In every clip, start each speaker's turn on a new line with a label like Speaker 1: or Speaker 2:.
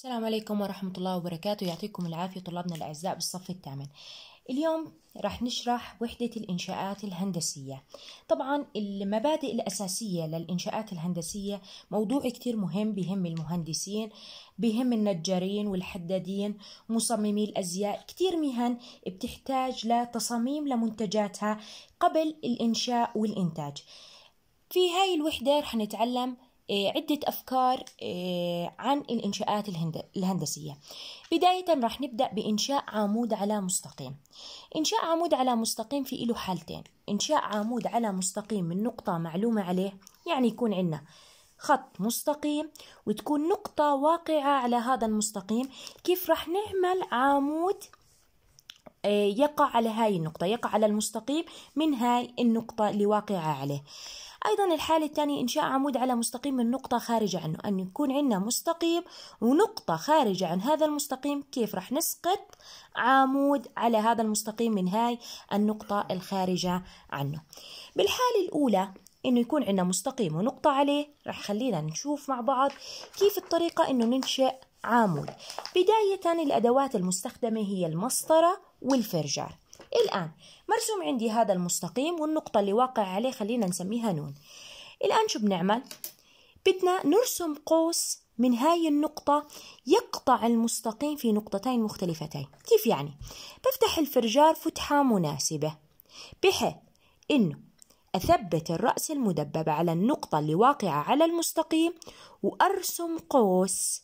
Speaker 1: السلام عليكم ورحمة الله وبركاته يعطيكم العافية طلابنا الأعزاء بالصف الثامن اليوم راح نشرح وحدة الإنشاءات الهندسية طبعا المبادئ الأساسية للإنشاءات الهندسية موضوع كتير مهم بهم المهندسين بهم النجارين والحدادين مصممي الأزياء كتير مهن بتحتاج لتصاميم لمنتجاتها قبل الإنشاء والإنتاج في هاي الوحدة رح نتعلم إيه، عدة أفكار إيه، عن الإنشاءات الهندسية بداية راح نبدأ بإنشاء عمود على مستقيم إنشاء عمود على مستقيم في له حالتين إنشاء عمود على مستقيم من نقطة معلومة عليه يعني يكون عندنا خط مستقيم وتكون نقطة واقعة على هذا المستقيم كيف راح نعمل عمود إيه، يقع على هاي النقطة يقع على المستقيم من هاي النقطة اللي واقعة عليه أيضا الحالة الثانية إنشاء عمود على مستقيم من نقطة خارجة عنه أن يكون عندنا مستقيم ونقطة خارجة عن هذا المستقيم كيف رح نسقط عمود على هذا المستقيم من هاي النقطة الخارجة عنه بالحالة الأولى انه يكون عندنا مستقيم ونقطة عليه رح خلينا نشوف مع بعض كيف الطريقة انه ننشئ عامود بداية الأدوات المستخدمة هي المسطرة والفرجار الآن مرسوم عندي هذا المستقيم والنقطة اللي واقع عليه خلينا نسميها نون الآن شو بنعمل؟ بدنا نرسم قوس من هاي النقطة يقطع المستقيم في نقطتين مختلفتين كيف يعني؟ بفتح الفرجار فتحة مناسبة بحيث إنه أثبت الرأس المدبب على النقطة اللي واقعة على المستقيم وأرسم قوس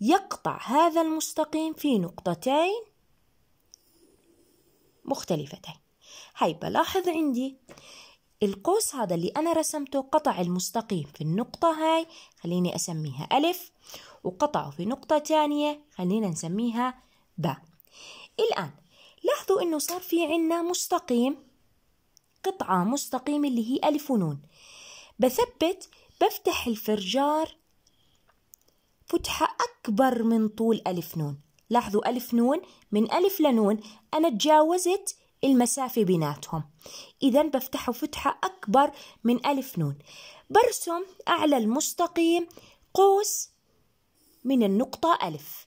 Speaker 1: يقطع هذا المستقيم في نقطتين مختلفتين هاي بلاحظ عندي القوس هذا اللي أنا رسمته قطع المستقيم في النقطة هاي خليني أسميها ألف وقطعه في نقطة تانية خلينا نسميها باء الآن لاحظوا إنه صار في عنا مستقيم قطعة مستقيم اللي هي ألف ونون بثبت بفتح الفرجار فتحة أكبر من طول ألف نون لاحظوا ألف نون من ألف لنون أنا تجاوزت المسافة بيناتهم إذا بفتحه فتحة أكبر من ألف نون برسم أعلى المستقيم قوس من النقطة ألف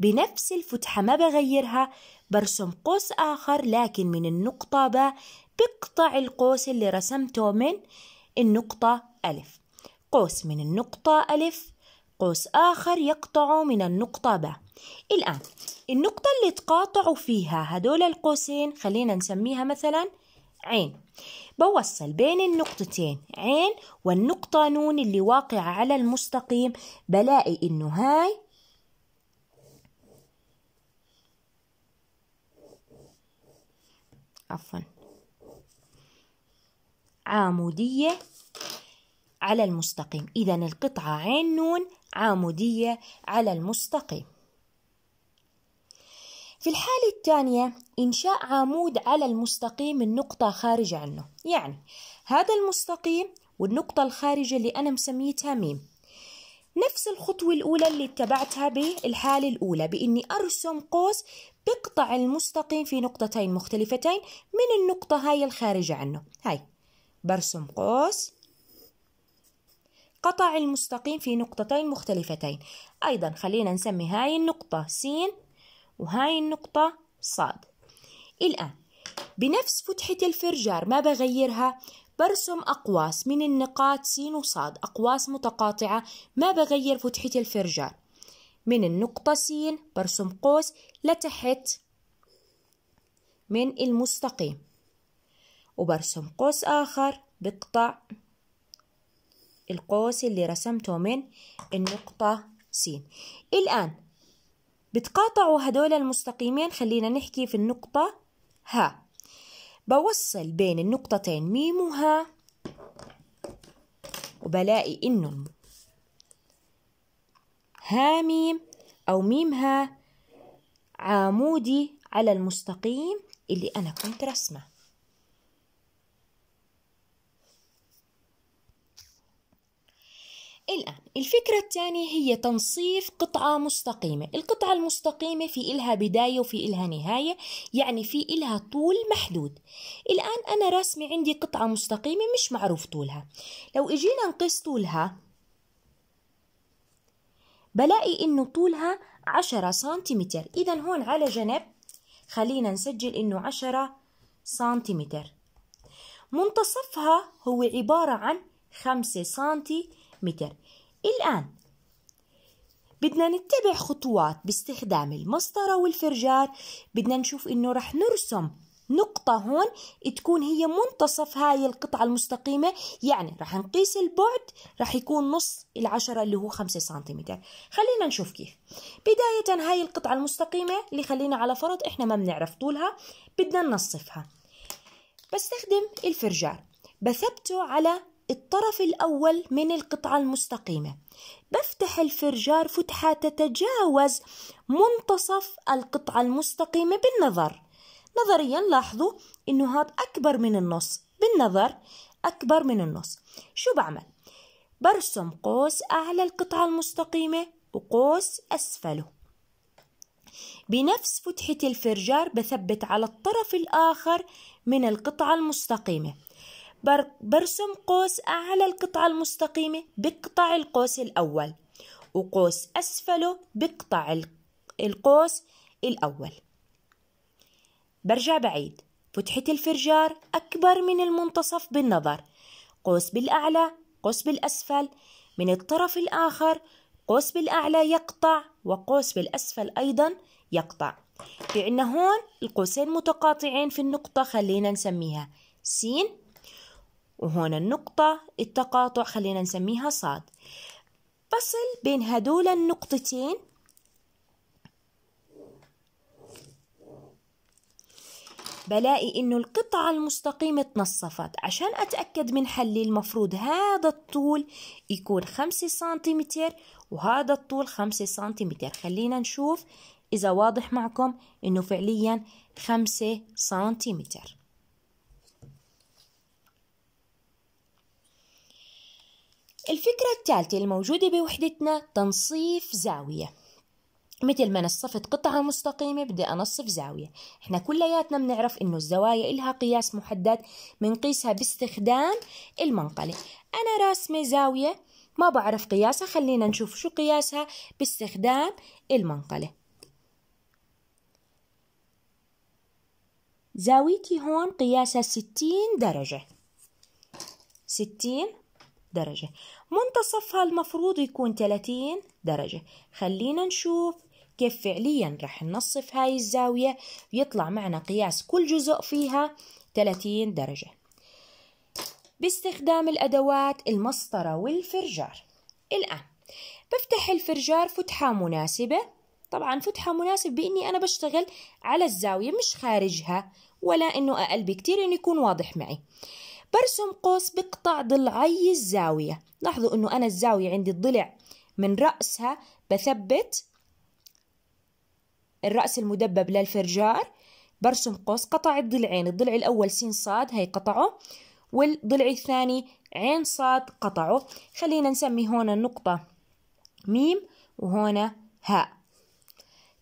Speaker 1: بنفس الفتحة ما بغيرها برسم قوس آخر لكن من النقطة ب بقطع القوس اللي رسمته من النقطة ألف قوس من النقطة ألف قوس آخر يقطع من النقطة ب الآن النقطة اللي تقاطعوا فيها هدول القوسين خلينا نسميها مثلا عين بوصل بين النقطتين عين والنقطة نون اللي واقعة على المستقيم بلاقي إنه هاي عفوا عامودية على المستقيم إذا القطعة عين نون عامودية على المستقيم في الحالة الثانية إنشاء عمود على المستقيم النقطة خارجة عنه يعني هذا المستقيم والنقطة الخارجة اللي أنا مسميتها ميم نفس الخطوة الأولى اللي اتبعتها بالحالة الأولى بإني أرسم قوس بقطع المستقيم في نقطتين مختلفتين من النقطة هاي الخارجة عنه هاي برسم قوس قطع المستقيم في نقطتين مختلفتين أيضا خلينا نسمي هاي النقطة سين وهاي النقطة صاد الآن بنفس فتحة الفرجار ما بغيرها برسم أقواس من النقاط س وصاد أقواس متقاطعة ما بغير فتحة الفرجار من النقطة س برسم قوس لتحت من المستقيم وبرسم قوس آخر بقطع القوس اللي رسمته من النقطة س الآن بتقاطعوا هدول المستقيمين خلينا نحكي في النقطة ها بوصل بين النقطتين ميم وها وبلاقي إنه ها ميم أو ميم ها عامودي على المستقيم اللي أنا كنت رسمه الآن الفكرة الثانية هي تنصيف قطعة مستقيمة القطعة المستقيمة في إلها بداية وفي إلها نهاية يعني في إلها طول محدود الآن أنا راسمة عندي قطعة مستقيمة مش معروف طولها لو إجينا نقيس طولها بلاقي إنه طولها عشرة سنتيمتر إذا هون على جنب خلينا نسجل إنه عشرة سنتيمتر منتصفها هو عبارة عن خمسة سنتي متر الآن بدنا نتبع خطوات باستخدام المسطرة والفرجار بدنا نشوف إنه رح نرسم نقطة هون تكون هي منتصف هاي القطعة المستقيمة يعني رح نقيس البعد رح يكون نص العشرة اللي هو خمسة سنتيمتر خلينا نشوف كيف بداية هاي القطعة المستقيمة اللي خلينا على فرض إحنا ما بنعرف طولها بدنا ننصفها بستخدم الفرجار بثبته على الطرف الأول من القطعة المستقيمة بفتح الفرجار فتحة تتجاوز منتصف القطعة المستقيمة بالنظر نظريا لاحظوا إنه هاد أكبر من النص بالنظر أكبر من النص شو بعمل؟ برسم قوس أعلى القطعة المستقيمة وقوس أسفله بنفس فتحة الفرجار بثبت على الطرف الآخر من القطعة المستقيمة برسم قوس أعلى القطعة المستقيمة بقطع القوس الأول وقوس أسفله بقطع القوس الأول برجع بعيد فتحة الفرجار أكبر من المنتصف بالنظر قوس بالأعلى قوس بالأسفل من الطرف الآخر قوس بالأعلى يقطع وقوس بالأسفل أيضا يقطع في عنا هون القوسين متقاطعين في النقطة خلينا نسميها س وهنا النقطة التقاطع خلينا نسميها صاد فصل بين هدول النقطتين بلاقي إنه القطعة المستقيمة تنصفت عشان أتأكد من حلي المفروض هذا الطول يكون خمسة سنتيمتر وهذا الطول خمسة سنتيمتر خلينا نشوف إذا واضح معكم إنه فعليا خمسة سنتيمتر الفكرة الثالثة الموجودة بوحدتنا تنصيف زاوية مثل ما نصفت قطعة مستقيمة بدي أنصف زاوية احنا كلياتنا بنعرف انه الزوايا إلها قياس محدد بنقيسها باستخدام المنقلة أنا راسمة زاوية ما بعرف قياسها خلينا نشوف شو قياسها باستخدام المنقلة زاويتي هون قياسها ستين درجة ستين درجة منتصفها المفروض يكون 30 درجة خلينا نشوف كيف فعليا رح ننصف هاي الزاوية يطلع معنا قياس كل جزء فيها 30 درجة باستخدام الأدوات المسطرة والفرجار الآن بفتح الفرجار فتحة مناسبة طبعا فتحة مناسب بإني أنا بشتغل على الزاوية مش خارجها ولا إنه أقل بكتير إنه يكون واضح معي برسم قوس بقطع ضلعي الزاوية لاحظوا أنه أنا الزاوية عندي الضلع من رأسها بثبت الرأس المدبب للفرجار برسم قوس قطع الضلعين الضلع الأول س صاد هي قطعه والضلع الثاني عين صاد قطعه خلينا نسمي هون النقطة ميم وهنا هاء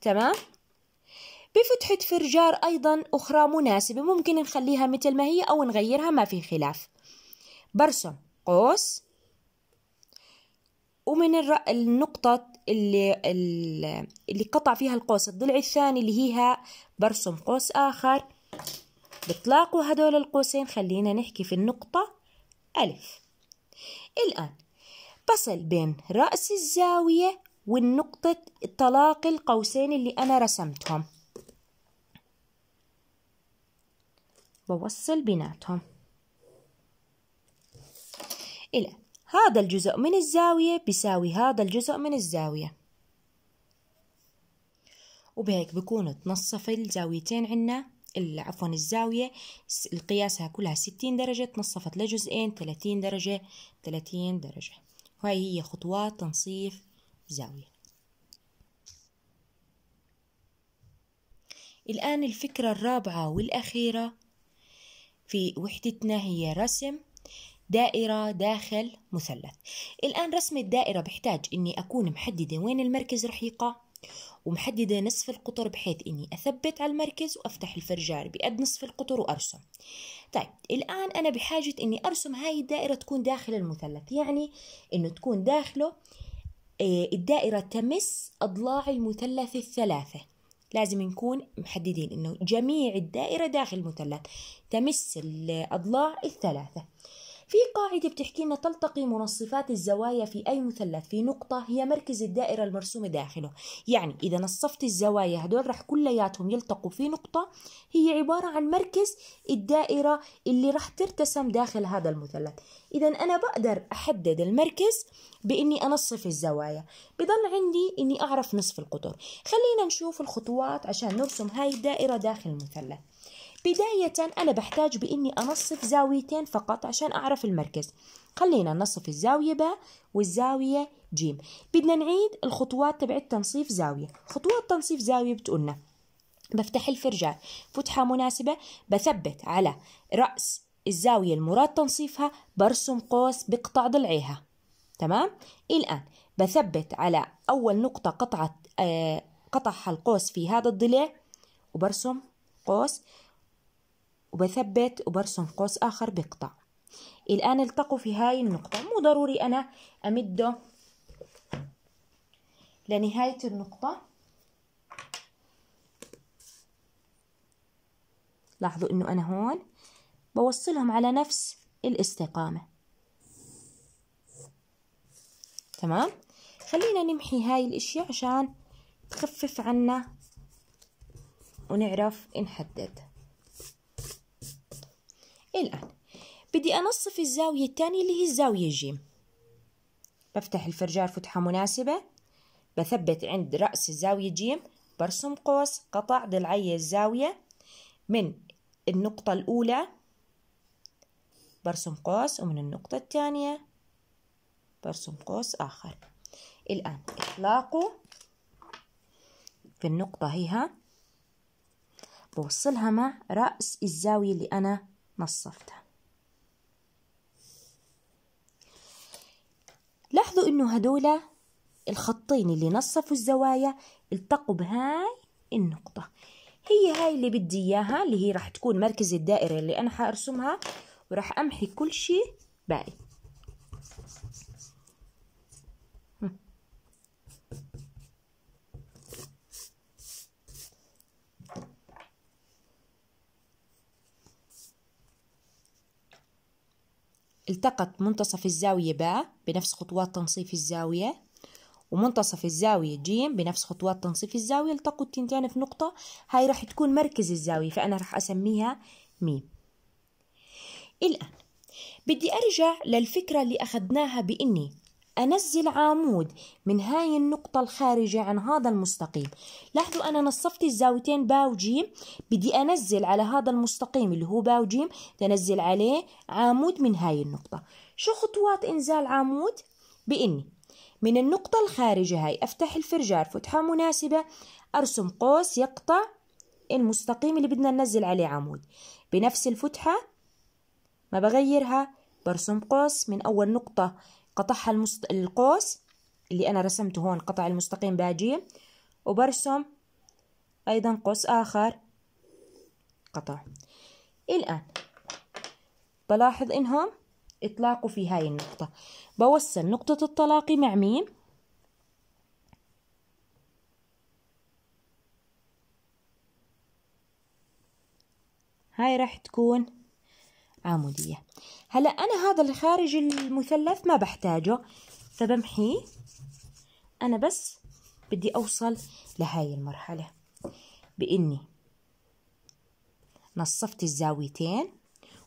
Speaker 1: تمام بفتحة فرجار أيضا أخرى مناسبة ممكن نخليها مثل ما هي أو نغيرها ما في خلاف برسم قوس ومن النقطة اللي, اللي قطع فيها القوس الضلع الثاني اللي هيها برسم قوس آخر بتلاقوا هدول القوسين خلينا نحكي في النقطة ألف الآن بصل بين رأس الزاوية والنقطة طلاق القوسين اللي أنا رسمتهم بوصل بيناتهم إلى هذا الجزء من الزاوية بيساوي هذا الجزء من الزاوية وبهيك بكون تنصف الزاويتين عنا عفوا الزاوية القياسها كلها ستين درجة تنصفت لجزئين تلاتين درجة تلاتين درجة وهي هي خطوات تنصيف زاوية الآن الفكرة الرابعة والأخيرة في وحدتنا هي رسم دائرة داخل مثلث الآن رسم الدائرة بحتاج أني أكون محددة وين المركز رح يقع ومحددة نصف القطر بحيث أني أثبت على المركز وأفتح الفرجار بقد نصف القطر وأرسم طيب الآن أنا بحاجة أني أرسم هاي الدائرة تكون داخل المثلث يعني أنه تكون داخله آه، الدائرة تمس أضلاع المثلث الثلاثة لازم نكون محددين انه جميع الدائرة داخل المثلث تمس الاضلاع الثلاثة في قاعدة بتحكي لنا تلتقي منصفات الزوايا في أي مثلث في نقطة هي مركز الدائرة المرسومة داخله يعني إذا نصفت الزوايا هدول رح كلياتهم يلتقوا في نقطة هي عبارة عن مركز الدائرة اللي رح ترتسم داخل هذا المثلث إذا أنا بقدر أحدد المركز بإني أنصف الزوايا بضل عندي إني أعرف نصف القطر خلينا نشوف الخطوات عشان نرسم هاي الدائرة داخل المثلث بداية أنا بحتاج بإني أنصف زاويتين فقط عشان أعرف المركز خلينا ننصف الزاوية باء والزاوية جيم بدنا نعيد الخطوات تبعت تنصيف زاوية خطوات تنصيف زاوية بتقولنا بفتح الفرجال فتحة مناسبة بثبت على رأس الزاوية المراد تنصيفها برسم قوس بقطع ضلعيها تمام الآن بثبت على أول نقطة قطعت آه قطعها القوس في هذا الضلع وبرسم قوس وبثبت وبرسم قوس آخر بقطع الآن التقوا في هاي النقطة مو ضروري أنا أمده لنهاية النقطة لاحظوا أنه أنا هون بوصلهم على نفس الاستقامة تمام خلينا نمحي هاي الاشياء عشان تخفف عنا ونعرف نحدد الآن بدي أنصف الزاوية الثانية اللي هي الزاوية جيم بفتح الفرجار فتحة مناسبة بثبت عند رأس الزاوية جيم برسم قوس قطع ضلعي الزاوية من النقطة الأولى برسم قوس ومن النقطة الثانية برسم قوس آخر الآن إطلاقه في النقطة هيها بوصلها مع رأس الزاوية اللي أنا نصفتها لاحظوا انه هدول الخطين اللي نصفوا الزوايا التقوا بهاي النقطة هي هاي اللي بدي اياها اللي هي راح تكون مركز الدائرة اللي انا حارسمها وراح امحي كل شيء باقي التقط منتصف الزاوية باء بنفس خطوات تنصيف الزاوية ومنتصف الزاوية جيم بنفس خطوات تنصيف الزاوية التقوا التنتين في نقطة هاي راح تكون مركز الزاوية فأنا راح أسميها ميم الآن بدي أرجع للفكرة اللي أخذناها بإني أنزل عمود من هاي النقطة الخارجة عن هذا المستقيم لاحظوا أنا نصفت الزاويتين با وجيم بدي أنزل على هذا المستقيم اللي هو با وجيم تنزل عليه عمود من هاي النقطة شو خطوات إنزال عمود؟ بإني من النقطة الخارجة هاي أفتح الفرجار فتحة مناسبة أرسم قوس يقطع المستقيم اللي بدنا ننزل عليه عمود بنفس الفتحة ما بغيرها برسم قوس من أول نقطة قطعها المست... القوس اللي أنا رسمته هون قطع المستقيم باجي وبرسم أيضا قوس آخر قطع الآن بلاحظ إنهم اطلاقوا في هاي النقطة بوصل نقطة التلاقي مع مين هاي راح تكون عمودية هلا أنا هذا الخارج المثلث ما بحتاجه فبمحيه أنا بس بدي أوصل لهاي المرحلة بإني نصفت الزاويتين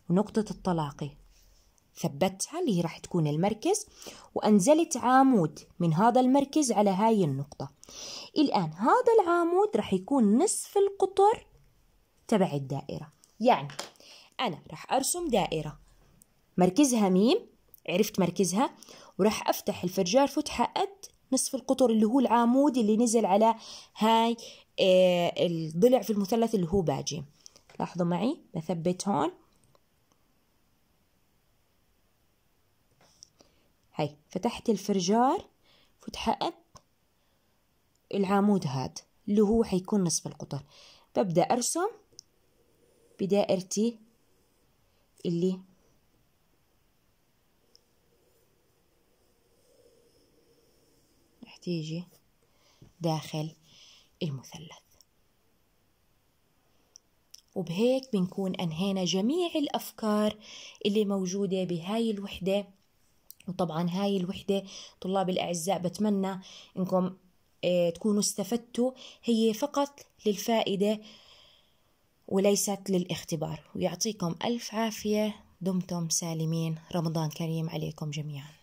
Speaker 1: ونقطة التلاقي ثبتها اللي هي راح تكون المركز وأنزلت عامود من هذا المركز على هاي النقطة الآن هذا العامود راح يكون نصف القطر تبع الدائرة يعني أنا راح أرسم دائرة مركزها ميم عرفت مركزها وراح أفتح الفرجار فتحة قد نصف القطر اللي هو العمود اللي نزل على هاي آه، الضلع في المثلث اللي هو باجي لاحظوا معي بثبت هون هاي فتحت الفرجار فتحة قد العمود هاد اللي هو حيكون نصف القطر ببدأ أرسم بدائرتي اللي تيجي داخل المثلث وبهيك بنكون أنهينا جميع الأفكار اللي موجودة بهاي الوحدة وطبعا هاي الوحدة طلاب الأعزاء بتمنى إنكم آه، تكونوا استفدتوا هي فقط للفائدة وليست للاختبار ويعطيكم ألف عافية دمتم سالمين رمضان كريم عليكم جميعاً